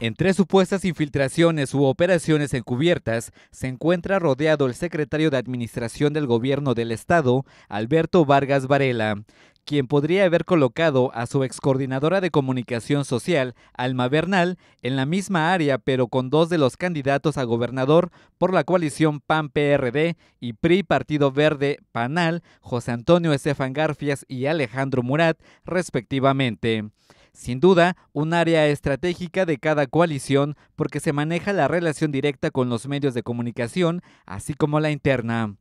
Entre supuestas infiltraciones u operaciones encubiertas, se encuentra rodeado el secretario de Administración del Gobierno del Estado, Alberto Vargas Varela, quien podría haber colocado a su excoordinadora de comunicación social, Alma Bernal, en la misma área, pero con dos de los candidatos a gobernador por la coalición PAN-PRD y PRI Partido Verde PANAL, José Antonio Estefan Garfias y Alejandro Murat, respectivamente. Sin duda, un área estratégica de cada coalición porque se maneja la relación directa con los medios de comunicación, así como la interna.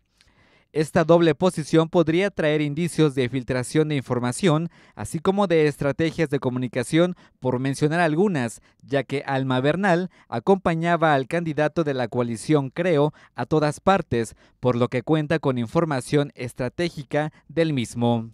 Esta doble posición podría traer indicios de filtración de información, así como de estrategias de comunicación, por mencionar algunas, ya que Alma Bernal acompañaba al candidato de la coalición Creo a todas partes, por lo que cuenta con información estratégica del mismo.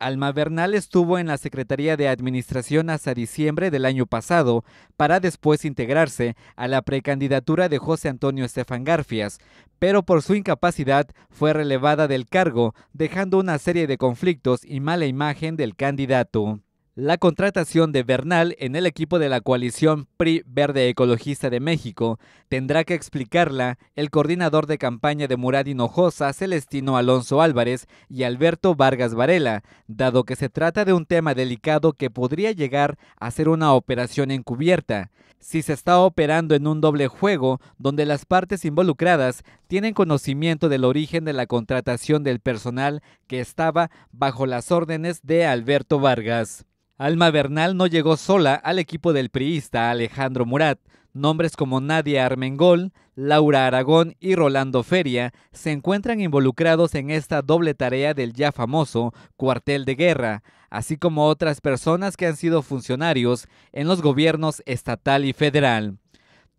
Alma Bernal estuvo en la Secretaría de Administración hasta diciembre del año pasado, para después integrarse a la precandidatura de José Antonio Estefan Garfias, pero por su incapacidad fue relevada del cargo, dejando una serie de conflictos y mala imagen del candidato. La contratación de Bernal en el equipo de la coalición PRI Verde Ecologista de México tendrá que explicarla el coordinador de campaña de Murad Hinojosa, Celestino Alonso Álvarez y Alberto Vargas Varela, dado que se trata de un tema delicado que podría llegar a ser una operación encubierta si se está operando en un doble juego donde las partes involucradas tienen conocimiento del origen de la contratación del personal que estaba bajo las órdenes de Alberto Vargas. Alma Bernal no llegó sola al equipo del priista Alejandro Murat. Nombres como Nadia Armengol, Laura Aragón y Rolando Feria se encuentran involucrados en esta doble tarea del ya famoso cuartel de guerra, así como otras personas que han sido funcionarios en los gobiernos estatal y federal.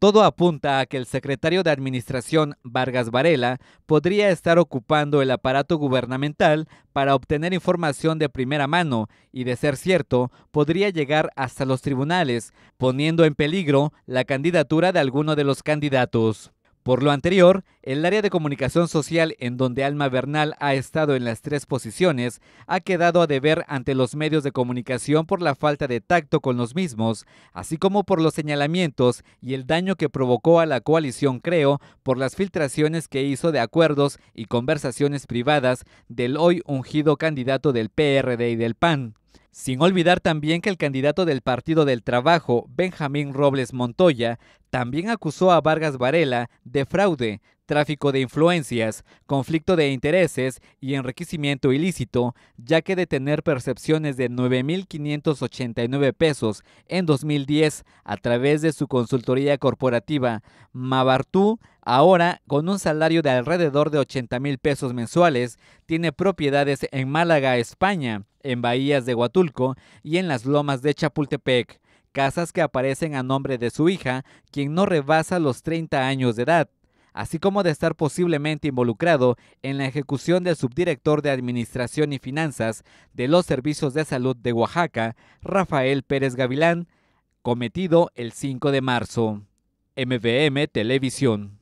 Todo apunta a que el secretario de Administración Vargas Varela podría estar ocupando el aparato gubernamental para obtener información de primera mano y, de ser cierto, podría llegar hasta los tribunales, poniendo en peligro la candidatura de alguno de los candidatos. Por lo anterior, el área de comunicación social en donde Alma Bernal ha estado en las tres posiciones ha quedado a deber ante los medios de comunicación por la falta de tacto con los mismos, así como por los señalamientos y el daño que provocó a la coalición Creo por las filtraciones que hizo de acuerdos y conversaciones privadas del hoy ungido candidato del PRD y del PAN. Sin olvidar también que el candidato del Partido del Trabajo, Benjamín Robles Montoya, también acusó a Vargas Varela de fraude, tráfico de influencias, conflicto de intereses y enriquecimiento ilícito, ya que de tener percepciones de 9.589 pesos en 2010 a través de su consultoría corporativa Mabartú, ahora con un salario de alrededor de 80.000 pesos mensuales, tiene propiedades en Málaga, España, en Bahías de Guatú, y en las lomas de Chapultepec, casas que aparecen a nombre de su hija, quien no rebasa los 30 años de edad así como de estar posiblemente involucrado en la ejecución del subdirector de Administración y Finanzas de los Servicios de Salud de Oaxaca, Rafael Pérez Gavilán, cometido el 5 de marzo. MVM Televisión.